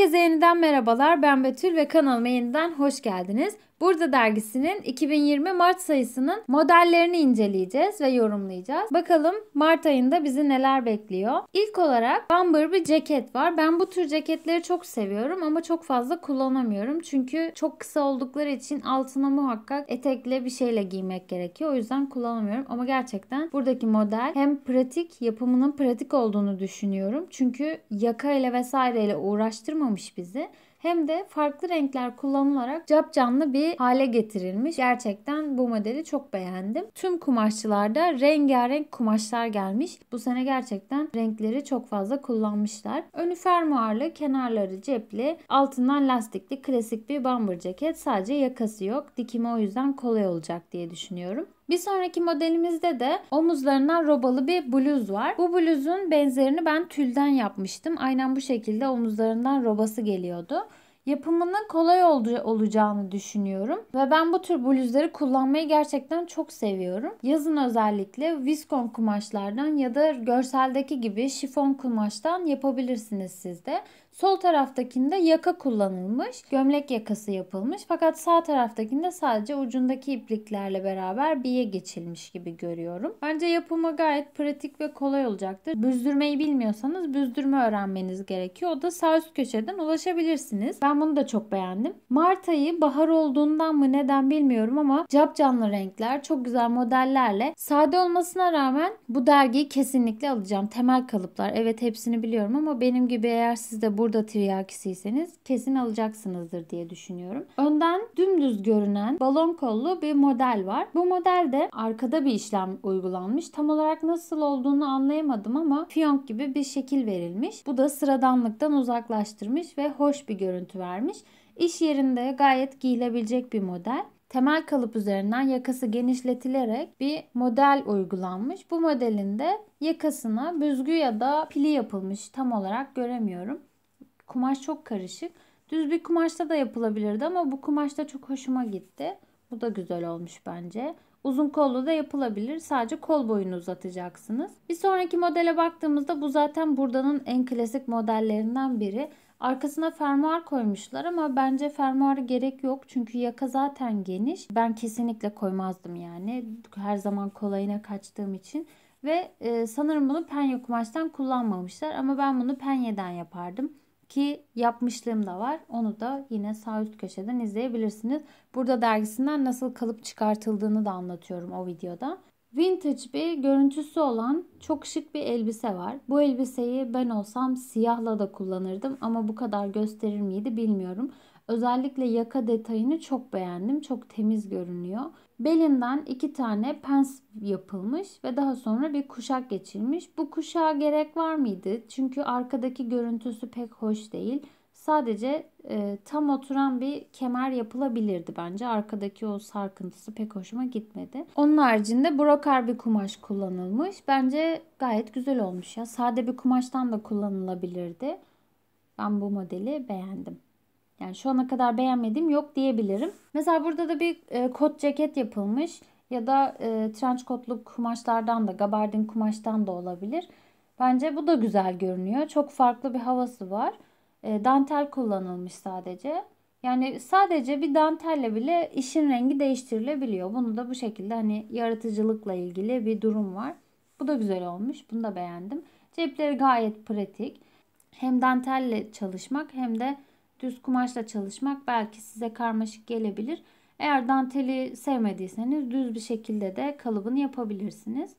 Herkese yeniden merhabalar. Ben Betül ve kanalıma yeniden hoş geldiniz. Burada dergisinin 2020 Mart sayısının modellerini inceleyeceğiz ve yorumlayacağız. Bakalım Mart ayında bizi neler bekliyor. İlk olarak bomber bir ceket var. Ben bu tür ceketleri çok seviyorum ama çok fazla kullanamıyorum. Çünkü çok kısa oldukları için altına muhakkak etekle bir şeyle giymek gerekiyor. O yüzden kullanamıyorum ama gerçekten buradaki model hem pratik yapımının pratik olduğunu düşünüyorum. Çünkü yaka ile vesaireyle uğraştırmamış bizi hem de farklı renkler kullanılarak cap canlı bir hale getirilmiş. Gerçekten bu modeli çok beğendim. Tüm kumaşçılarda rengarenk kumaşlar gelmiş. Bu sene gerçekten renkleri çok fazla kullanmışlar. Önü fermuarlı, kenarları cepli, altından lastikli klasik bir bomber ceket. Sadece yakası yok. Dikimi o yüzden kolay olacak diye düşünüyorum. Bir sonraki modelimizde de omuzlarından robalı bir bluz var. Bu bluzun benzerini ben tülden yapmıştım. Aynen bu şekilde omuzlarından robası geliyordu yapımının kolay olacağını düşünüyorum. Ve ben bu tür bluzları kullanmayı gerçekten çok seviyorum. Yazın özellikle viskon kumaşlardan ya da görseldeki gibi şifon kumaştan yapabilirsiniz siz de. Sol taraftakinde yaka kullanılmış. Gömlek yakası yapılmış. Fakat sağ taraftakinde sadece ucundaki ipliklerle beraber biye geçilmiş gibi görüyorum. Bence yapımı gayet pratik ve kolay olacaktır. Büzdürmeyi bilmiyorsanız büzdürme öğrenmeniz gerekiyor. O da sağ üst köşeden ulaşabilirsiniz. Ben bunu da çok beğendim. Mart ayı bahar olduğundan mı neden bilmiyorum ama cap canlı renkler, çok güzel modellerle sade olmasına rağmen bu dergiyi kesinlikle alacağım. Temel kalıplar. Evet hepsini biliyorum ama benim gibi eğer siz de burada burada tiryakisiyseniz kesin alacaksınızdır diye düşünüyorum. Önden dümdüz görünen balon kollu bir model var. Bu modelde arkada bir işlem uygulanmış. Tam olarak nasıl olduğunu anlayamadım ama fiyonk gibi bir şekil verilmiş. Bu da sıradanlıktan uzaklaştırmış ve hoş bir görüntü vermiş. İş yerinde gayet giyilebilecek bir model temel kalıp üzerinden yakası genişletilerek bir model uygulanmış. Bu modelin de yakasına büzgü ya da pili yapılmış tam olarak göremiyorum. Kumaş çok karışık. Düz bir kumaşta da yapılabilirdi ama bu kumaşta çok hoşuma gitti. Bu da güzel olmuş bence. Uzun kollu da yapılabilir. Sadece kol boyunu uzatacaksınız. Bir sonraki modele baktığımızda bu zaten buradanın en klasik modellerinden biri. Arkasına fermuar koymuşlar ama bence fermuar gerek yok. Çünkü yaka zaten geniş. Ben kesinlikle koymazdım yani. Her zaman kolayına kaçtığım için. Ve e, sanırım bunu penye kumaştan kullanmamışlar. Ama ben bunu penyeden yapardım ki yapmışlığım da var. Onu da yine sağ üst köşeden izleyebilirsiniz. Burada dergisinden nasıl kalıp çıkartıldığını da anlatıyorum o videoda. Vintage bir görüntüsü olan çok şık bir elbise var. Bu elbiseyi ben olsam siyahla da kullanırdım ama bu kadar gösterir miydi bilmiyorum. Özellikle yaka detayını çok beğendim. Çok temiz görünüyor. Belinden iki tane pens yapılmış ve daha sonra bir kuşak geçilmiş. Bu kuşağa gerek var mıydı? Çünkü arkadaki görüntüsü pek hoş değil. Sadece e, tam oturan bir kemer yapılabilirdi bence. Arkadaki o sarkıntısı pek hoşuma gitmedi. Onun haricinde brokar bir kumaş kullanılmış. Bence gayet güzel olmuş ya. Sade bir kumaştan da kullanılabilirdi. Ben bu modeli beğendim. Yani şu ana kadar beğenmediğim yok diyebilirim. Mesela burada da bir e, kot ceket yapılmış ya da e, trench kotlu kumaşlardan da gabardin kumaştan da olabilir. Bence bu da güzel görünüyor. Çok farklı bir havası var. E, dantel kullanılmış sadece. Yani sadece bir dantelle bile işin rengi değiştirilebiliyor. Bunu da bu şekilde hani yaratıcılıkla ilgili bir durum var. Bu da güzel olmuş. Bunu da beğendim. Cepleri gayet pratik. Hem dantelle çalışmak hem de düz kumaşla çalışmak belki size karmaşık gelebilir. Eğer danteli sevmediyseniz düz bir şekilde de kalıbını yapabilirsiniz.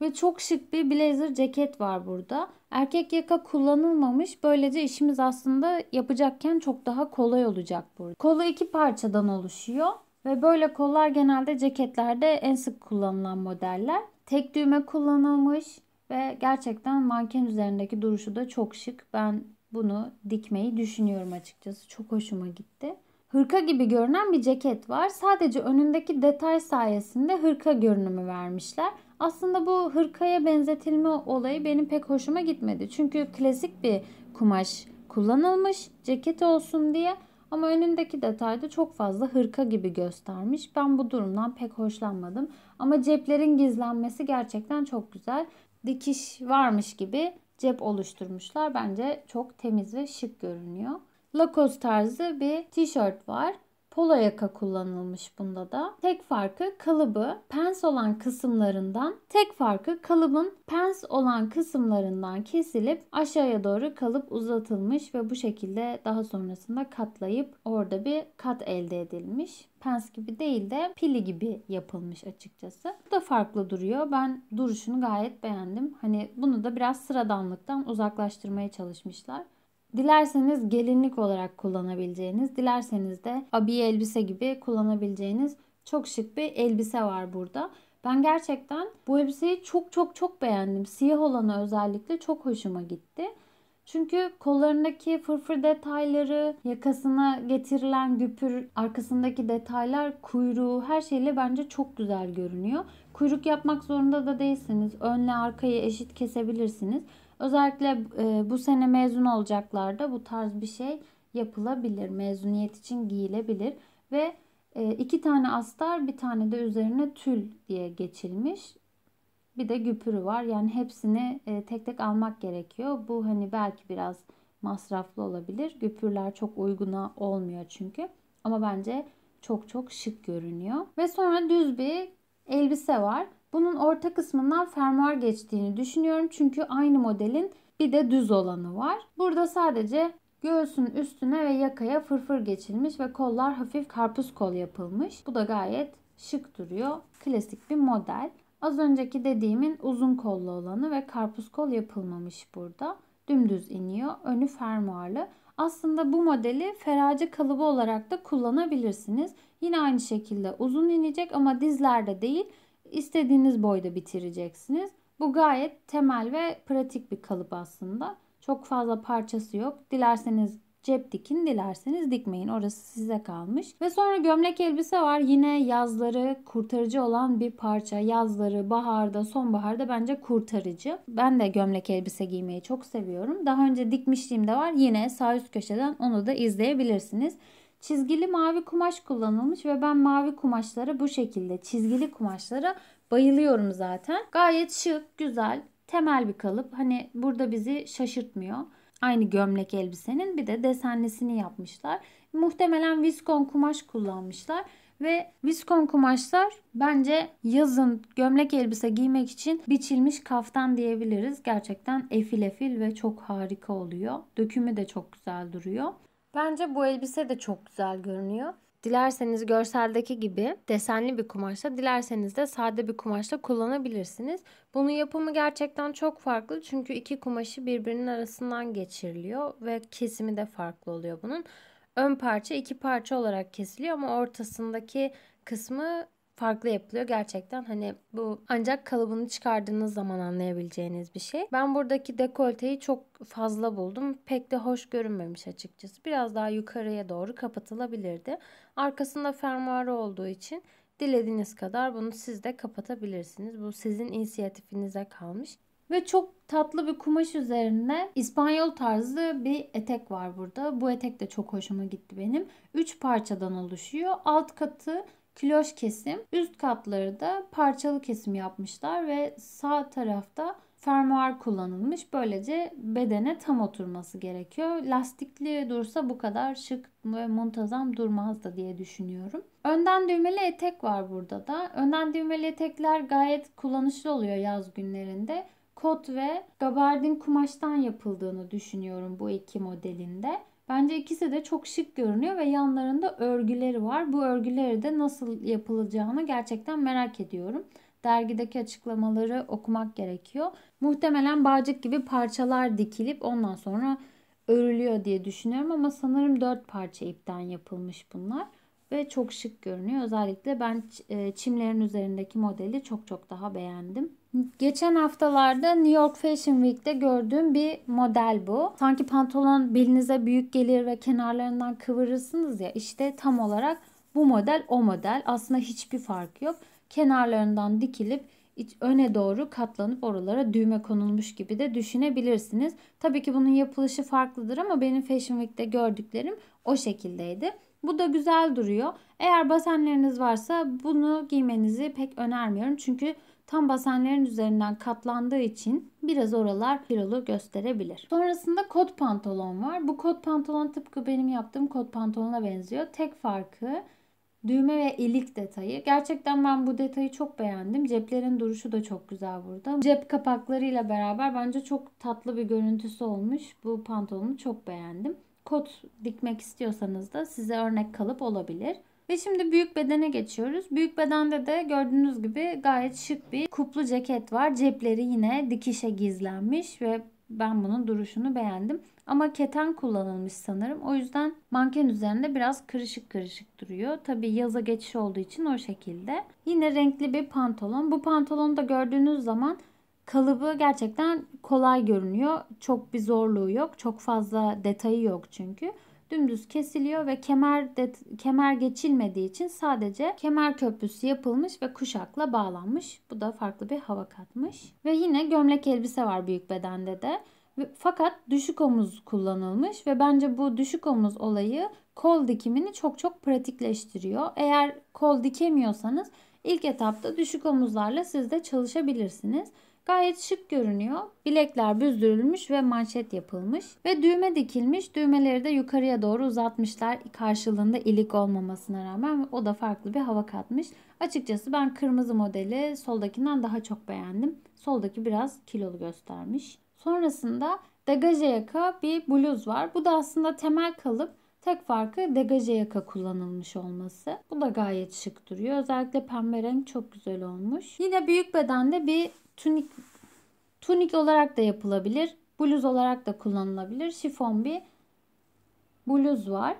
Ve çok şık bir blazer ceket var burada. Erkek yaka kullanılmamış. Böylece işimiz aslında yapacakken çok daha kolay olacak burada. Kolu iki parçadan oluşuyor. Ve böyle kollar genelde ceketlerde en sık kullanılan modeller. Tek düğme kullanılmış ve gerçekten manken üzerindeki duruşu da çok şık. Ben bunu dikmeyi düşünüyorum açıkçası. Çok hoşuma gitti. Hırka gibi görünen bir ceket var. Sadece önündeki detay sayesinde hırka görünümü vermişler. Aslında bu hırkaya benzetilme olayı benim pek hoşuma gitmedi. Çünkü klasik bir kumaş kullanılmış ceket olsun diye ama önündeki detayda çok fazla hırka gibi göstermiş. Ben bu durumdan pek hoşlanmadım. Ama ceplerin gizlenmesi gerçekten çok güzel. Dikiş varmış gibi cep oluşturmuşlar. Bence çok temiz ve şık görünüyor. Lacoste tarzı bir tişört var. Polo yaka kullanılmış bunda da. Tek farkı kalıbı pens olan kısımlarından, tek farkı kalıbın pens olan kısımlarından kesilip aşağıya doğru kalıp uzatılmış ve bu şekilde daha sonrasında katlayıp orada bir kat elde edilmiş pens gibi değil de pili gibi yapılmış açıkçası. Bu da farklı duruyor. Ben duruşunu gayet beğendim. Hani bunu da biraz sıradanlıktan uzaklaştırmaya çalışmışlar. Dilerseniz gelinlik olarak kullanabileceğiniz, dilerseniz de abiye elbise gibi kullanabileceğiniz çok şık bir elbise var burada. Ben gerçekten bu elbiseyi çok çok çok beğendim. Siyah olanı özellikle çok hoşuma gitti. Çünkü kollarındaki fırfır detayları, yakasına getirilen güpür, arkasındaki detaylar, kuyruğu her şeyle bence çok güzel görünüyor. Kuyruk yapmak zorunda da değilsiniz. Önle arkayı eşit kesebilirsiniz. Özellikle e, bu sene mezun olacaklarda bu tarz bir şey yapılabilir. Mezuniyet için giyilebilir ve e, iki tane astar bir tane de üzerine tül diye geçilmiş. Bir de güpürü var. Yani hepsini e, tek tek almak gerekiyor. Bu hani belki biraz masraflı olabilir. Güpürler çok uyguna olmuyor çünkü. Ama bence çok çok şık görünüyor. Ve sonra düz bir elbise var. Bunun orta kısmından fermuar geçtiğini düşünüyorum. Çünkü aynı modelin bir de düz olanı var. Burada sadece göğsün üstüne ve yakaya fırfır geçilmiş ve kollar hafif karpuz kol yapılmış. Bu da gayet şık duruyor. Klasik bir model. Az önceki dediğimin uzun kollu olanı ve karpuz kol yapılmamış burada. Dümdüz iniyor. Önü fermuarlı. Aslında bu modeli ferace kalıbı olarak da kullanabilirsiniz. Yine aynı şekilde uzun inecek ama dizlerde değil istediğiniz boyda bitireceksiniz. Bu gayet temel ve pratik bir kalıp aslında. Çok fazla parçası yok. Dilerseniz cep dikin dilerseniz dikmeyin orası size kalmış. Ve sonra gömlek elbise var yine yazları kurtarıcı olan bir parça. Yazları baharda sonbaharda bence kurtarıcı. Ben de gömlek elbise giymeyi çok seviyorum. Daha önce dikmişliğim de var yine sağ üst köşeden onu da izleyebilirsiniz. Çizgili mavi kumaş kullanılmış ve ben mavi kumaşları bu şekilde çizgili kumaşlara bayılıyorum zaten. Gayet şık, güzel, temel bir kalıp. Hani burada bizi şaşırtmıyor. Aynı gömlek elbisenin bir de desenlisini yapmışlar. Muhtemelen viskon kumaş kullanmışlar ve viskon kumaşlar bence yazın gömlek elbise giymek için biçilmiş kaftan diyebiliriz. Gerçekten efil efil ve çok harika oluyor. Dökümü de çok güzel duruyor. Bence bu elbise de çok güzel görünüyor. Dilerseniz görseldeki gibi desenli bir kumaşla, dilerseniz de sade bir kumaşla kullanabilirsiniz. Bunun yapımı gerçekten çok farklı çünkü iki kumaşı birbirinin arasından geçiriliyor ve kesimi de farklı oluyor bunun. Ön parça iki parça olarak kesiliyor ama ortasındaki kısmı farklı yapılıyor gerçekten. Hani bu ancak kalıbını çıkardığınız zaman anlayabileceğiniz bir şey. Ben buradaki dekolteyi çok fazla buldum. Pek de hoş görünmemiş açıkçası. Biraz daha yukarıya doğru kapatılabilirdi. Arkasında fermuarı olduğu için dilediğiniz kadar bunu siz de kapatabilirsiniz. Bu sizin inisiyatifinize kalmış. Ve çok tatlı bir kumaş üzerine İspanyol tarzı bir etek var burada. Bu etek de çok hoşuma gitti benim. 3 parçadan oluşuyor. Alt katı kiloş kesim. Üst katları da parçalı kesim yapmışlar ve sağ tarafta fermuar kullanılmış. Böylece bedene tam oturması gerekiyor. Lastikli dursa bu kadar şık ve muntazam durmaz da diye düşünüyorum. Önden düğmeli etek var burada da. Önden düğmeli etekler gayet kullanışlı oluyor yaz günlerinde. Kot ve gabardin kumaştan yapıldığını düşünüyorum bu iki modelinde. Bence ikisi de çok şık görünüyor ve yanlarında örgüleri var. Bu örgüleri de nasıl yapılacağını gerçekten merak ediyorum. Dergideki açıklamaları okumak gerekiyor. Muhtemelen bağcık gibi parçalar dikilip ondan sonra örülüyor diye düşünüyorum ama sanırım 4 parça ipten yapılmış bunlar ve çok şık görünüyor. Özellikle ben e, çimlerin üzerindeki modeli çok çok daha beğendim. Geçen haftalarda New York Fashion Week'te gördüğüm bir model bu. Sanki pantolon belinize büyük gelir ve kenarlarından kıvırırsınız ya. İşte tam olarak bu model o model. Aslında hiçbir fark yok. Kenarlarından dikilip öne doğru katlanıp oralara düğme konulmuş gibi de düşünebilirsiniz. Tabii ki bunun yapılışı farklıdır ama benim Fashion Week'te gördüklerim o şekildeydi. Bu da güzel duruyor. Eğer basenleriniz varsa bunu giymenizi pek önermiyorum. Çünkü tam basenlerin üzerinden katlandığı için biraz oralar kilolu gösterebilir. Sonrasında kot pantolon var. Bu kot pantolon tıpkı benim yaptığım kot pantolona benziyor. Tek farkı düğme ve ilik detayı. Gerçekten ben bu detayı çok beğendim. Ceplerin duruşu da çok güzel burada. Cep kapaklarıyla beraber bence çok tatlı bir görüntüsü olmuş. Bu pantolonu çok beğendim kot dikmek istiyorsanız da size örnek kalıp olabilir. Ve şimdi büyük bedene geçiyoruz. Büyük bedende de gördüğünüz gibi gayet şık bir kuplu ceket var. Cepleri yine dikişe gizlenmiş ve ben bunun duruşunu beğendim. Ama keten kullanılmış sanırım. O yüzden manken üzerinde biraz kırışık kırışık duruyor. Tabi yaza geçiş olduğu için o şekilde. Yine renkli bir pantolon. Bu pantolonu da gördüğünüz zaman Kalıbı gerçekten kolay görünüyor. Çok bir zorluğu yok. Çok fazla detayı yok çünkü. Dümdüz kesiliyor ve kemer de, kemer geçilmediği için sadece kemer köprüsü yapılmış ve kuşakla bağlanmış. Bu da farklı bir hava katmış. Ve yine gömlek elbise var büyük bedende de. Fakat düşük omuz kullanılmış ve bence bu düşük omuz olayı kol dikimini çok çok pratikleştiriyor. Eğer kol dikemiyorsanız ilk etapta düşük omuzlarla siz de çalışabilirsiniz. Gayet şık görünüyor. Bilekler büzdürülmüş ve manşet yapılmış ve düğme dikilmiş. Düğmeleri de yukarıya doğru uzatmışlar karşılığında ilik olmamasına rağmen o da farklı bir hava katmış. Açıkçası ben kırmızı modeli soldakinden daha çok beğendim. Soldaki biraz kilolu göstermiş. Sonrasında degaje yaka bir bluz var. Bu da aslında temel kalıp Tek farkı degaje yaka kullanılmış olması. Bu da gayet şık duruyor. Özellikle pembe renk çok güzel olmuş. Yine büyük bedende bir Tunik tunik olarak da yapılabilir. Bluz olarak da kullanılabilir. Şifon bir bluz var.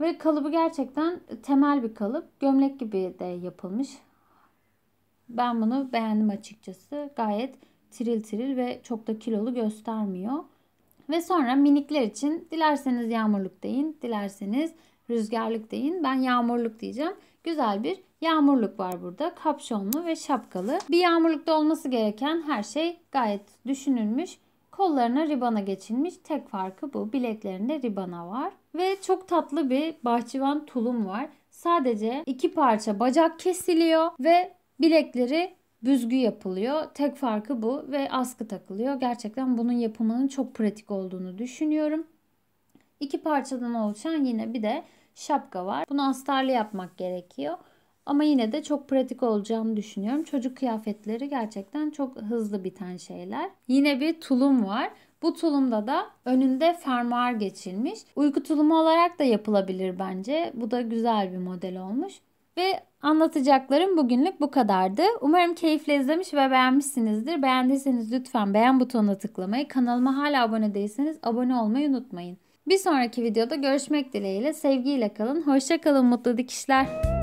Ve kalıbı gerçekten temel bir kalıp. Gömlek gibi de yapılmış. Ben bunu beğendim açıkçası. Gayet tiril tiril ve çok da kilolu göstermiyor. Ve sonra minikler için dilerseniz yağmurluk deyin, dilerseniz Rüzgarlık deyin. Ben yağmurluk diyeceğim. Güzel bir yağmurluk var burada. Kapşonlu ve şapkalı. Bir yağmurlukta olması gereken her şey gayet düşünülmüş. Kollarına ribana geçilmiş. Tek farkı bu. Bileklerinde ribana var. Ve çok tatlı bir bahçıvan tulum var. Sadece iki parça bacak kesiliyor ve bilekleri büzgü yapılıyor. Tek farkı bu ve askı takılıyor. Gerçekten bunun yapımının çok pratik olduğunu düşünüyorum. İki parçadan oluşan yine bir de şapka var. Bunu astarlı yapmak gerekiyor. Ama yine de çok pratik olacağını düşünüyorum. Çocuk kıyafetleri gerçekten çok hızlı biten şeyler. Yine bir tulum var. Bu tulumda da önünde fermuar geçilmiş. Uyku tulumu olarak da yapılabilir bence. Bu da güzel bir model olmuş. Ve anlatacaklarım bugünlük bu kadardı. Umarım keyifle izlemiş ve beğenmişsinizdir. Beğendiyseniz lütfen beğen butonuna tıklamayı, kanalıma hala abone değilseniz abone olmayı unutmayın. Bir sonraki videoda görüşmek dileğiyle sevgiyle kalın. Hoşça kalın mutlu dikişler.